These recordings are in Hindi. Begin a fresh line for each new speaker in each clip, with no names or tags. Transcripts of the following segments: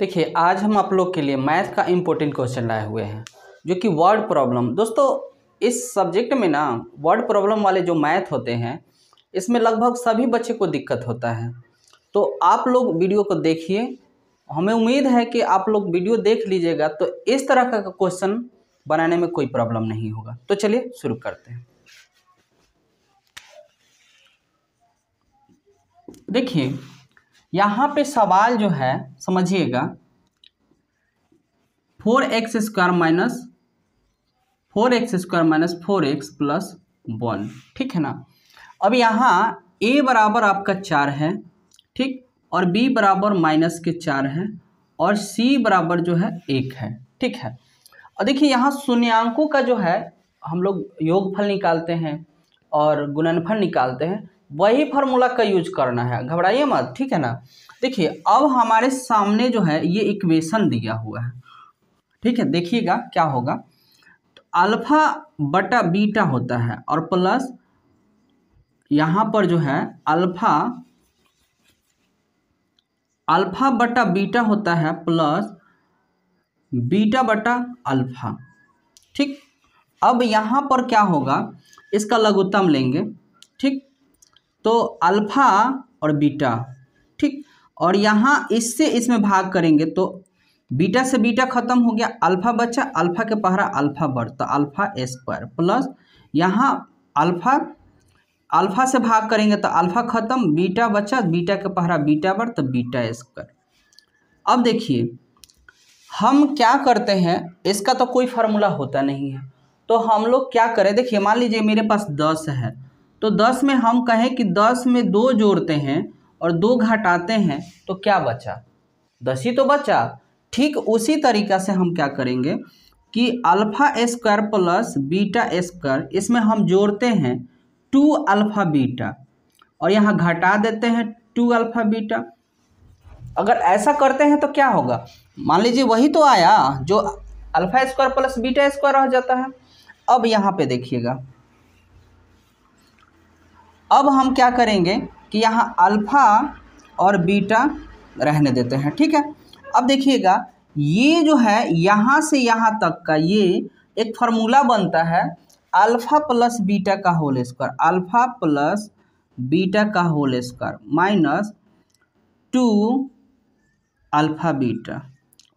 देखिए आज हम आप लोग के लिए मैथ का इम्पोर्टेंट क्वेश्चन लाए हुए हैं जो कि वर्ड प्रॉब्लम दोस्तों इस सब्जेक्ट में ना वर्ड प्रॉब्लम वाले जो मैथ होते हैं इसमें लगभग सभी बच्चे को दिक्कत होता है तो आप लोग वीडियो को देखिए हमें उम्मीद है कि आप लोग वीडियो देख लीजिएगा तो इस तरह का क्वेश्चन बनाने में कोई प्रॉब्लम नहीं होगा तो चलिए शुरू करते हैं देखिए यहाँ पे सवाल जो है समझिएगा four x square minus four x square minus four x plus one ठीक है ना अब यहाँ ए बराबर आपका चार है ठीक और बी बराबर माइनस के चार है और सी बराबर जो है एक है ठीक है और देखिए यहाँ शून्यांकों का जो है हम लोग योगफल निकालते हैं और गुणनफल निकालते हैं वही फार्मूला का यूज करना है घबराइए मत ठीक है ना देखिए अब हमारे सामने जो है ये इक्वेशन दिया हुआ है ठीक है देखिएगा क्या होगा तो अल्फा बटा बीटा होता है और प्लस यहाँ पर जो है अल्फा अल्फा बटा बीटा होता है प्लस बीटा बटा अल्फा ठीक अब यहाँ पर क्या होगा इसका लघुत्तम लेंगे ठीक तो अल्फ़ा और बीटा ठीक और यहाँ इससे इसमें भाग करेंगे तो बीटा से बीटा खत्म हो गया अल्फ़ा बचा अल्फ़ा के पहरा अल्फ़ा तो अल्फ़ा स्क्वायर प्लस यहाँ अल्फ़ा अल्फ़ा से भाग करेंगे तो अल्फ़ा खत्म बीटा बचा बीटा के पहरा बीटा बढ़ तो बीटा स्क्वायर अब देखिए हम क्या करते हैं इसका तो कोई फार्मूला होता नहीं है तो हम लोग क्या करें देखिए मान लीजिए मेरे पास दस है तो दस में हम कहें कि दस में दो जोड़ते हैं और दो घटाते हैं तो क्या बचा दस ही तो बचा ठीक उसी तरीका से हम क्या करेंगे कि alpha square plus beta square इसमें हम जोड़ते हैं टू अल्फ़ा बीटा और यहाँ घटा देते हैं टू अल्फ़ा बीटा अगर ऐसा करते हैं तो क्या होगा मान लीजिए वही तो आया जो alpha square plus beta square रह जाता है अब यहाँ पे देखिएगा अब हम क्या करेंगे कि यहाँ अल्फ़ा और बीटा रहने देते हैं ठीक है अब देखिएगा ये जो है यहाँ से यहाँ तक का ये एक फार्मूला बनता है अल्फ़ा प्लस बीटा का whole square alpha plus beta का whole square minus two alpha beta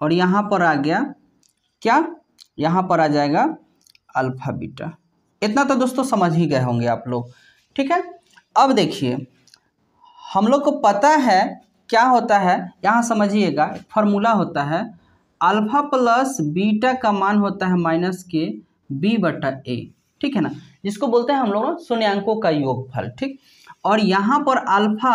और यहाँ पर आ गया क्या यहाँ पर आ जाएगा अल्फ़ा बीटा इतना तो दोस्तों समझ ही गए होंगे आप लोग ठीक है अब देखिए हम लोग को पता है क्या होता है यहाँ समझिएगा फॉर्मूला होता है अल्फा प्लस बीटा का मान होता है माइनस के बी बटा ए ठीक है ना जिसको बोलते हैं हम लोग शून्यंकों का योगफल ठीक और यहाँ पर अल्फा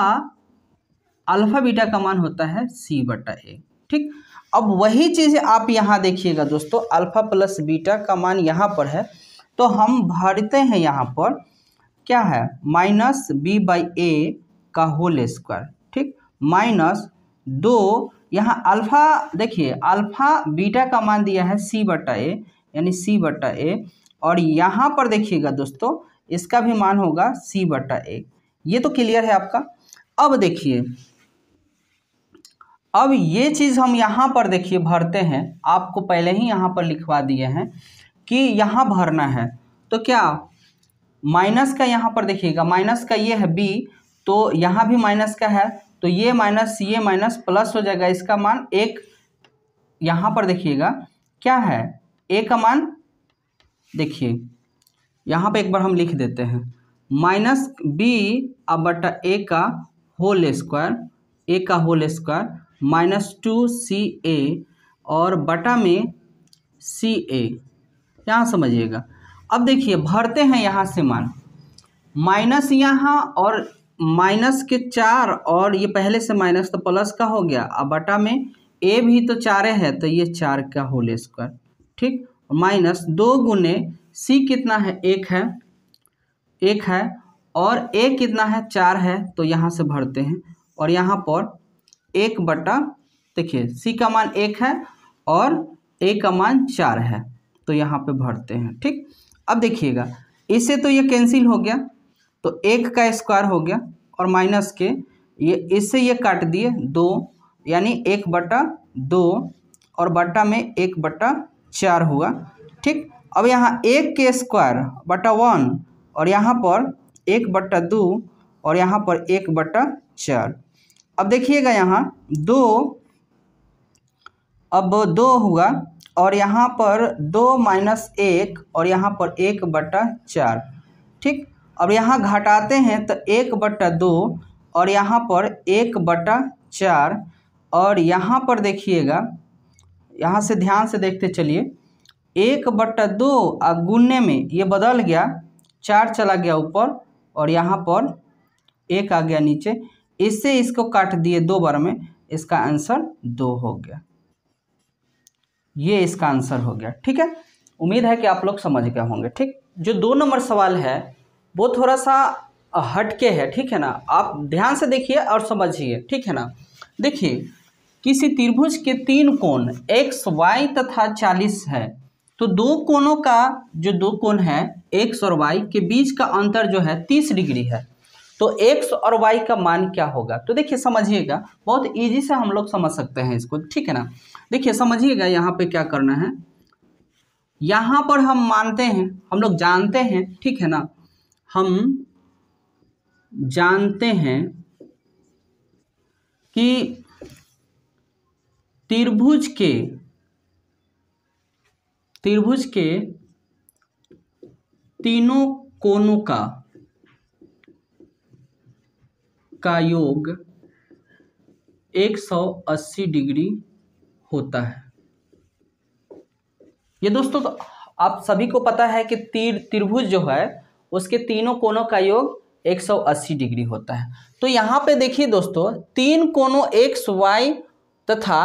अल्फा बीटा का मान होता है सी बटा ए ठीक अब वही चीज़ आप यहाँ देखिएगा दोस्तों अल्फा प्लस बीटा का मान यहाँ पर है तो हम भरते हैं यहाँ पर क्या है माइनस बी बाई ए का होल स्क्वायर ठीक माइनस दो यहाँ अल्फा देखिए अल्फा बीटा का मान दिया है सी बटा ए यानी सी बटा ए और यहाँ पर देखिएगा दोस्तों इसका भी मान होगा सी बटा ए ये तो क्लियर है आपका अब देखिए अब ये चीज़ हम यहाँ पर देखिए भरते हैं आपको पहले ही यहाँ पर लिखवा दिए हैं कि यहाँ भरना है तो क्या माइनस का यहाँ पर देखिएगा माइनस का ये है बी तो यहाँ भी माइनस का है तो ये माइनस ये माइनस प्लस हो जाएगा इसका मान एक यहाँ पर देखिएगा क्या है ए का मान देखिए यहाँ पर एक बार हम लिख देते हैं माइनस बी अब बटा ए का होल स्क्वायर ए का whole square minus two C A और बटा में सी ए यहाँ समझिएगा अब देखिए भरते हैं यहाँ से मान माइनस यहाँ और माइनस के चार और ये पहले से माइनस तो प्लस का हो गया अब बटा में ए भी तो चारे है तो ये चार का होल स्क्वायर ठीक माइनस दो गुने सी कितना है एक है एक है और ए कितना है चार है तो यहाँ से भरते हैं और यहाँ पर एक बटा देखिए सी का मान एक है और ए का मान चार है तो यहाँ पे भरते हैं ठीक अब देखिएगा इसे तो ये कैंसिल हो गया तो एक का स्क्वायर हो गया और माइनस के ये इससे ये काट दिए दो यानी एक बटा दो और बटा में एक बटा चार हुआ ठीक अब यहाँ एक के स्क्वायर बटा वन और यहाँ पर एक बटा दो और यहाँ पर एक बटा चार अब देखिएगा यहाँ दो अब दो हुआ और यहाँ पर दो माइनस एक और यहाँ पर एक बटा चार ठीक अब यहाँ घटाते हैं तो एक बटा दो और यहाँ पर एक बटा चार और यहाँ पर देखिएगा यहाँ से ध्यान से देखते चलिए एक बट्टा दो गुनने में ये बदल गया चार चला गया ऊपर और यहाँ पर एक आ गया नीचे इससे इसको काट दिए दो बार में इसका आंसर दो हो गया ये इसका आंसर हो गया ठीक है उम्मीद है कि आप लोग समझ गए होंगे ठीक जो दो नंबर सवाल है वो थोड़ा सा हटके है ठीक है ना आप ध्यान से देखिए और समझिए ठीक है ना देखिए किसी त्रिभुज के तीन कोण एक्स वाई तथा चालीस है तो दो कोणों का जो दो कोण है एक्स और वाई के बीच का अंतर जो है तीस डिग्री है तो एक्स और वाई का मान क्या होगा तो देखिए समझिएगा बहुत ईजी से हम लोग समझ सकते हैं इसको ठीक है ना देखिए समझिएगा यहाँ पे क्या करना है यहाँ पर हम मानते हैं हम लोग जानते हैं ठीक है ना हम जानते हैं कि त्रिभुज के त्रिभुज के तीनों कोनों का का योग 180 डिग्री होता है ये दोस्तों तो आप सभी को पता है कि तीर त्रिभुज जो है उसके तीनों कोनों का योग 180 डिग्री होता है तो यहाँ पे देखिए दोस्तों तीन कोनों एक्स वाई तथा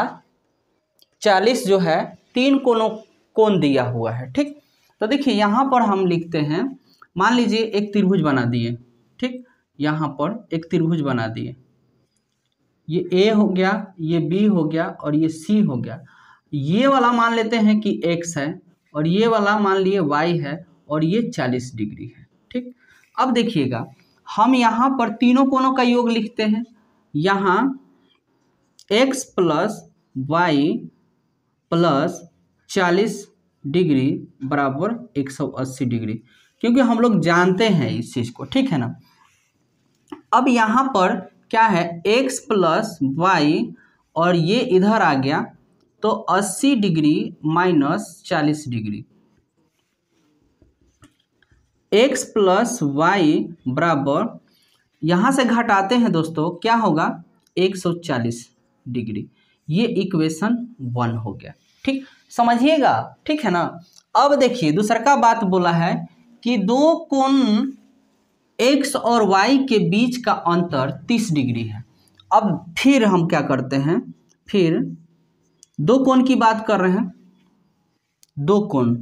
40 जो है तीन कोनों कोण दिया हुआ है ठीक तो देखिए यहाँ पर हम लिखते हैं मान लीजिए एक त्रिभुज बना दिए ठीक यहाँ पर एक त्रिभुज बना दिए ये ए हो गया ये बी हो गया और ये सी हो गया ये वाला मान लेते हैं कि एक्स है और ये वाला मान लिए वाई है और ये चालीस डिग्री है ठीक अब देखिएगा हम यहाँ पर तीनों कोनों का योग लिखते हैं यहाँ एक्स प्लस वाई प्लस चालीस डिग्री बराबर एक सौ अस्सी डिग्री क्योंकि हम लोग जानते हैं इस चीज़ को ठीक है ना अब यहाँ पर क्या है x प्लस वाई और ये इधर आ गया तो 80 डिग्री माइनस चालीस डिग्री x प्लस वाई बराबर यहाँ से घटाते हैं दोस्तों क्या होगा 140 डिग्री ये इक्वेशन वन हो गया ठीक समझिएगा ठीक है ना अब देखिए दूसरा का बात बोला है कि दो कोण एक्स और वाई के बीच का अंतर तीस डिग्री है अब फिर हम क्या करते हैं फिर दो कोण की बात कर रहे हैं दो कोण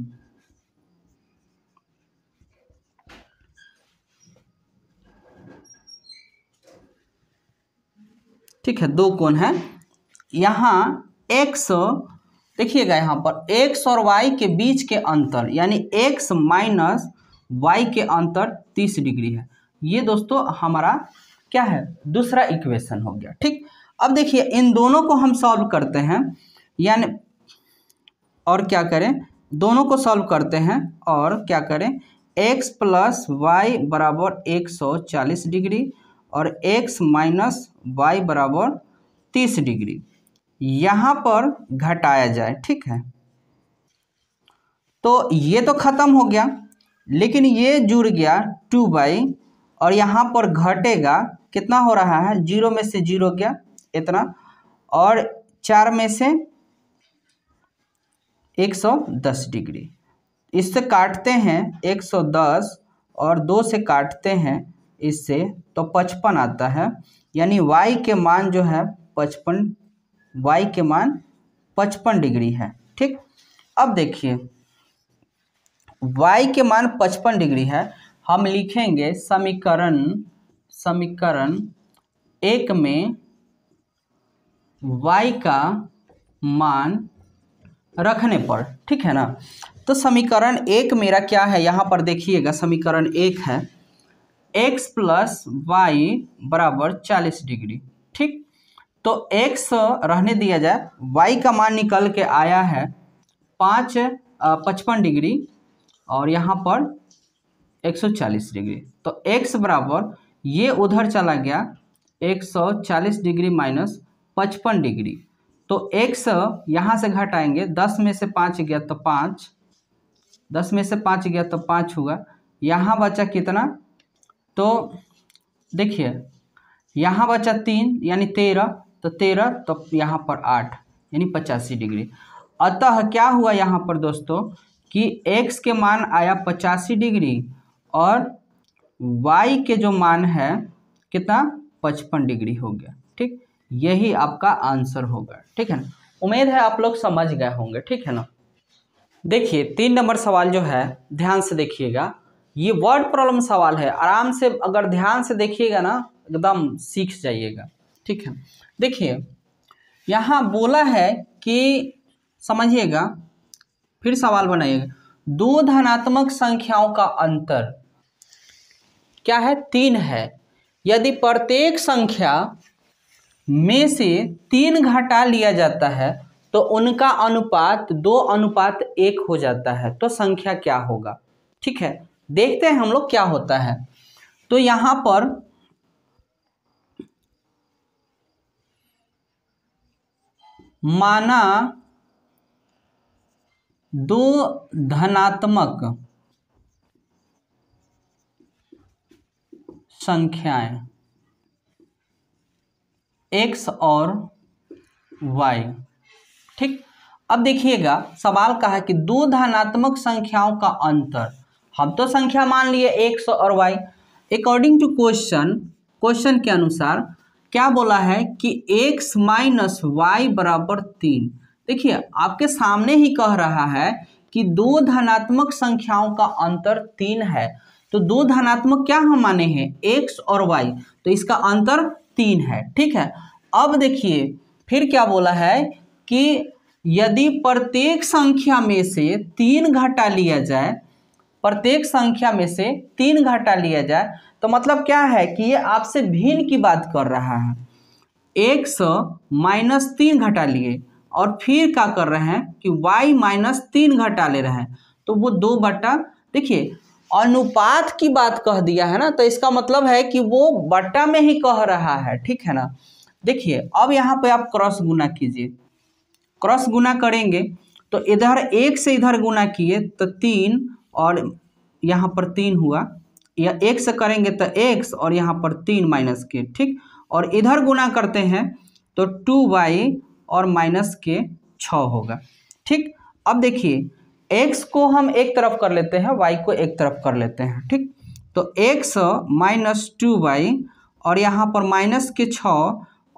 ठीक है दो कोण है यहां एक्स देखिएगा यहां पर एक्स और वाई के बीच के अंतर यानी एक्स माइनस वाई के अंतर तीस डिग्री है ये दोस्तों हमारा क्या है दूसरा इक्वेशन हो गया ठीक अब देखिए इन दोनों को हम सॉल्व करते हैं यानी और क्या करें दोनों को सॉल्व करते हैं और क्या करें x प्लस वाई बराबर एक सौ चालीस डिग्री और x माइनस वाई बराबर तीस डिग्री यहाँ पर घटाया जाए ठीक है तो ये तो ख़त्म हो गया लेकिन ये जुड़ गया टू बाई और यहाँ पर घटेगा कितना हो रहा है जीरो में से जीरो गया इतना और चार में से एक सौ दस डिग्री इससे काटते हैं एक सौ दस और दो से काटते हैं इससे तो पचपन आता है यानी वाई के मान जो है पचपन वाई के मान पचपन डिग्री है ठीक अब देखिए वाई के मान पचपन डिग्री है हम लिखेंगे समीकरण समीकरण एक में वाई का मान रखने पर ठीक है ना तो समीकरण एक मेरा क्या है यहाँ पर देखिएगा समीकरण एक है x प्लस वाई बराबर चालीस डिग्री ठीक तो x रहने दिया जाए y का मान निकल के आया है पाँच पचपन डिग्री और यहाँ पर 140 डिग्री तो x बराबर ये उधर चला गया 140 डिग्री माइनस पचपन डिग्री तो x यहाँ से घटाएंगे दस में से पाँच गया तो पाँच दस में से पाँच गया तो पाँच हुआ यहाँ बचा कितना तो देखिए यहाँ बचा तीन यानी तेरह तो तेरह तो यहाँ पर आठ यानी पचासी डिग्री अतः क्या हुआ यहाँ पर दोस्तों कि एक्स के मान आया पचासी डिग्री और वाई के जो मान है कितना पचपन डिग्री हो गया ठीक यही आपका आंसर होगा ठीक है ना उम्मीद है आप लोग समझ गए होंगे ठीक है ना देखिए तीन नंबर सवाल जो है ध्यान से देखिएगा ये वर्ड प्रॉब्लम सवाल है आराम से अगर ध्यान से देखिएगा ना एकदम सीख जाइएगा ठीक है देखिए यहाँ बोला है कि समझिएगा फिर सवाल बनाइएगा दो धनात्मक संख्याओं का अंतर क्या है तीन है यदि प्रत्येक संख्या में से तीन घटा लिया जाता है तो उनका अनुपात दो अनुपात एक हो जाता है तो संख्या क्या होगा ठीक है देखते हैं हम लोग क्या होता है तो यहां पर माना दो धनात्मक संख्याएं एक्स और वाई ठीक अब देखिएगा सवाल कहा है कि दो धनात्मक संख्याओं का अंतर हम तो संख्या मान लिए एक्स और y according to question question के अनुसार क्या बोला है कि एक्स माइनस वाई बराबर तीन देखिए आपके सामने ही कह रहा है कि दो धनात्मक संख्याओं का अंतर तीन है तो दो धनात्मक क्या हम माने हैं एक्स और वाई तो इसका अंतर तीन है ठीक है अब देखिए फिर क्या बोला है कि यदि प्रत्येक संख्या में से तीन घटा लिया जाए प्रत्येक संख्या में से तीन घटा लिया जाए तो मतलब क्या है कि ये आपसे भिन्न की बात कर रहा है एक सौ माइनस तीन घटा लिए और फिर क्या कर रहे हैं कि y माइनस तीन घटा ले रहे हैं तो वो दो बटा देखिए अनुपात की बात कह दिया है ना तो इसका मतलब है कि वो बटा में ही कह रहा है ठीक है ना देखिए अब यहाँ पे आप क्रॉस गुना कीजिए क्रॉस गुना करेंगे तो इधर एक से इधर गुना किए तो तीन और यहाँ पर तीन हुआ या एक से करेंगे तो एक और यहाँ पर तीन माइनस के ठीक और इधर गुना करते हैं तो टू बाई और माइनस के छ होगा ठीक अब देखिए एक्स को हम एक तरफ कर लेते हैं वाई को एक तरफ कर लेते हैं ठीक तो एक्स माइनस टू वाई और यहाँ पर माइनस के छ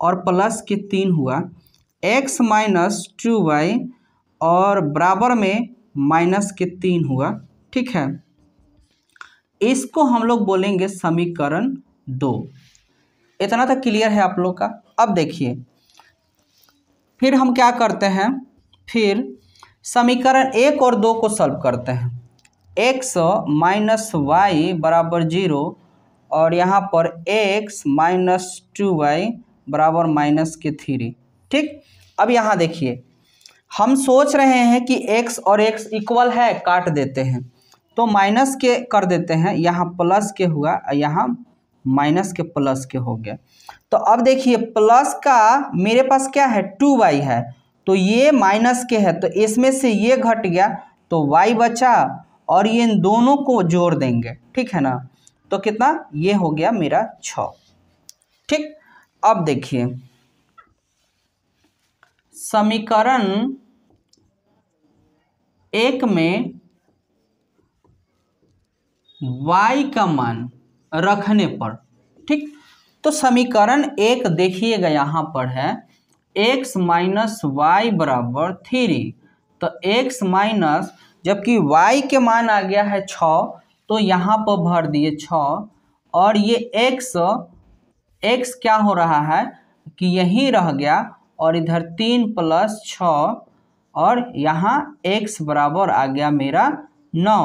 और प्लस के तीन हुआ एक्स माइनस टू वाई और बराबर में माइनस के तीन हुआ ठीक है इसको हम लोग बोलेंगे समीकरण दो इतना तक क्लियर है आप लोग का अब देखिए फिर हम क्या करते हैं फिर समीकरण एक और दो को सॉल्व करते हैं एक्स माइनस वाई बराबर जीरो और यहाँ पर एक्स माइनस टू वाई बराबर माइनस के थ्री ठीक अब यहाँ देखिए हम सोच रहे हैं कि x और x इक्वल है काट देते हैं तो माइनस के कर देते हैं यहाँ प्लस के हुआ यहाँ माइनस के प्लस के हो गया तो अब देखिए प्लस का मेरे पास क्या है टू वाई है तो ये माइनस के है तो इसमें से ये घट गया तो वाई बचा और ये इन दोनों को जोड़ देंगे ठीक है ना तो कितना ये हो गया मेरा छ ठीक अब देखिए समीकरण एक में y का मान रखने पर ठीक तो समीकरण एक देखिएगा यहाँ पर है एक्स माइनस वाई बराबर थ्री तो एक्स माइनस जबकि वाई के मान आ गया है छ तो यहाँ पर भर दिए छ और ये एक्स एक्स क्या हो रहा है कि यहीं रह गया और इधर तीन प्लस छ और यहाँ एक्स बराबर आ गया मेरा नौ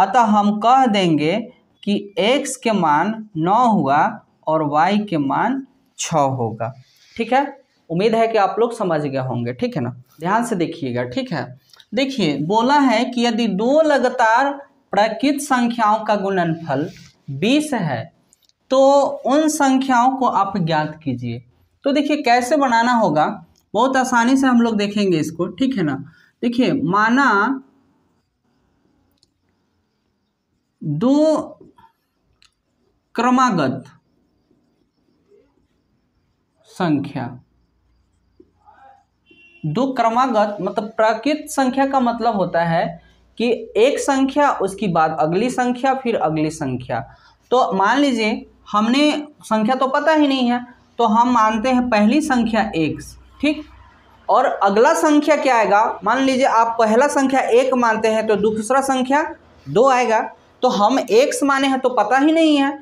अतः हम कह देंगे कि x के मान नौ हुआ और y के मान छ होगा ठीक है उम्मीद है कि आप लोग समझ गए होंगे ठीक है ना ध्यान से देखिएगा ठीक है देखिए बोला है कि यदि दो लगातार प्रकृत संख्याओं का गुणनफल 20 है तो उन संख्याओं को आप ज्ञात कीजिए तो देखिए कैसे बनाना होगा बहुत आसानी से हम लोग देखेंगे इसको ठीक है ना देखिए माना दो क्रमागत संख्या दो क्रमागत मतलब प्राकृत संख्या का मतलब होता है कि एक संख्या उसकी बाद अगली संख्या फिर अगली संख्या तो मान लीजिए हमने संख्या तो पता ही नहीं है तो हम मानते हैं पहली संख्या एक ठीक और अगला संख्या क्या आएगा मान लीजिए आप पहला संख्या एक मानते हैं तो दूसरा संख्या दो आएगा तो हम एक माने हैं तो पता ही नहीं है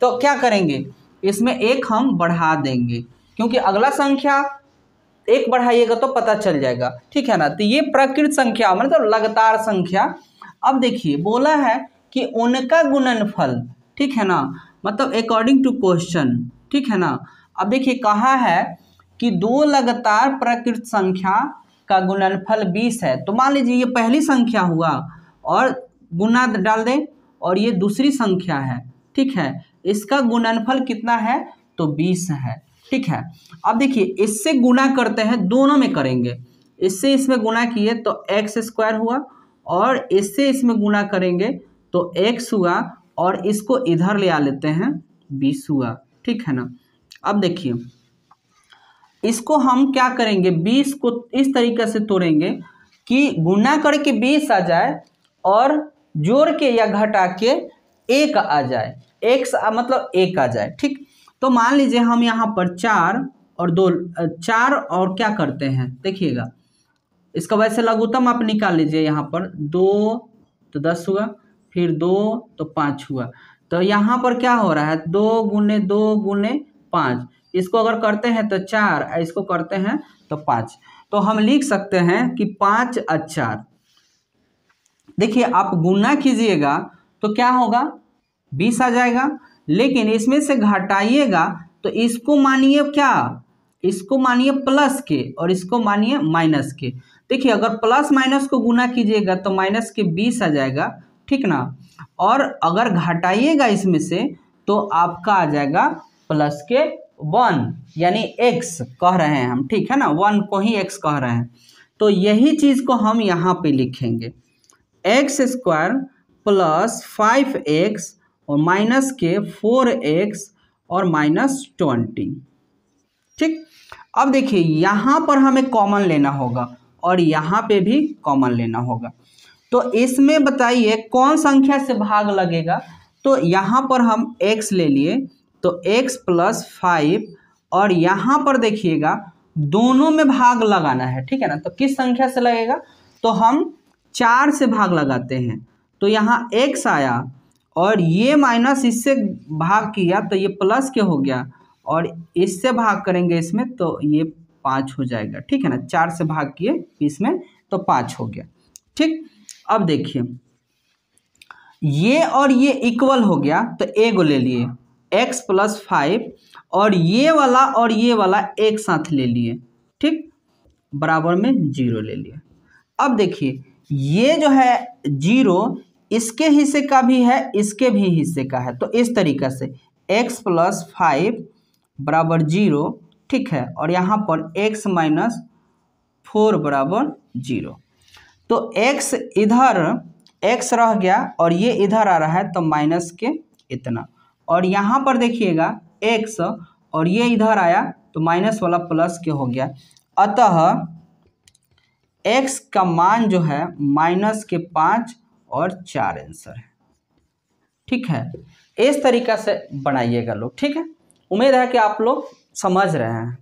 तो क्या करेंगे इसमें एक हम बढ़ा देंगे क्योंकि अगला संख्या एक बढ़ाइएगा तो पता चल जाएगा ठीक है ना तो ये प्रकृत संख्या मतलब लगातार संख्या अब देखिए बोला है कि उनका गुणनफल ठीक है ना मतलब अकॉर्डिंग टू क्वेश्चन ठीक है ना अब देखिए कहा है कि दो लगातार प्रकृत संख्या का गुणनफल बीस है तो मान लीजिए ये पहली संख्या हुआ और गुना डाल दें और ये दूसरी संख्या है ठीक है इसका गुणनफल कितना है तो बीस है ठीक है अब देखिए इससे गुना करते हैं दोनों में करेंगे इससे इसमें गुना किए तो एक्स स्क्वायर हुआ और इससे इसमें गुना करेंगे तो एक्स हुआ और इसको इधर ले आ लेते हैं बीस हुआ ठीक है ना अब देखिए इसको हम क्या करेंगे बीस को इस तरीके से तोड़ेंगे कि गुना करके बीस आ जाए और जोड़ के या घटा के एक आ जाए एक्स मतलब एक आ जाए ठीक तो मान लीजिए हम यहाँ पर चार और दो चार और क्या करते हैं देखिएगा इसका वैसे लघुतम आप निकाल लीजिए यहाँ पर दो तो दस हुआ फिर दो तो पाँच हुआ तो यहाँ पर क्या हो रहा है दो गुने दो गुने पाँच इसको अगर करते हैं तो चार इसको करते हैं तो पाँच तो हम लिख सकते हैं कि पाँच और चार देखिए आप गुना कीजिएगा तो क्या होगा बीस आ जाएगा लेकिन इसमें से घटाइएगा तो इसको मानिए क्या इसको मानिए प्लस के और इसको मानिए माइनस के देखिए अगर प्लस माइनस को गुना कीजिएगा तो माइनस के बीस आ जाएगा ठीक ना और अगर घटाइएगा इसमें से तो आपका आ जाएगा प्लस के वन यानी एक्स कह रहे हैं हम ठीक है ना वन को ही एक्स कह रहे हैं तो यही चीज़ को हम यहाँ पे लिखेंगे x square plus five x और माइनस के फोर एक्स और माइनस ट्वेंटी ठीक अब देखिए यहाँ पर हमें कॉमन लेना होगा और यहाँ पे भी कॉमन लेना होगा तो इसमें बताइए कौन संख्या से भाग लगेगा तो यहाँ पर हम x ले लिए तो x प्लस फाइव और यहाँ पर देखिएगा दोनों में भाग लगाना है ठीक है ना तो किस संख्या से लगेगा तो हम चार से भाग लगाते हैं तो यहाँ एक्स आया और ये माइनस इससे भाग किया तो ये प्लस के हो गया और इससे भाग करेंगे इसमें तो ये पाँच हो जाएगा ठीक है ना चार से भाग किए इसमें तो पाँच हो गया ठीक अब देखिए ये और ये इक्वल हो गया तो ए गो ले लिए एक्स प्लस फाइव और ये वाला और ये वाला एक साथ ले लिए ठीक बराबर में जीरो ले लिए अब देखिए ये जो है जीरो इसके हिस्से का भी है इसके भी हिस्से का है तो इस तरीका से x प्लस फाइव बराबर जीरो ठीक है और यहाँ पर x माइनस फोर बराबर जीरो तो x इधर x रह गया और ये इधर आ रहा है तो माइनस के इतना और यहाँ पर देखिएगा x और ये इधर आया तो माइनस वाला प्लस के हो गया अतः x का मान जो है माइनस के पाँच और चार आंसर है ठीक है इस तरीका से बनाइएगा लोग ठीक है उम्मीद है कि आप लोग समझ रहे हैं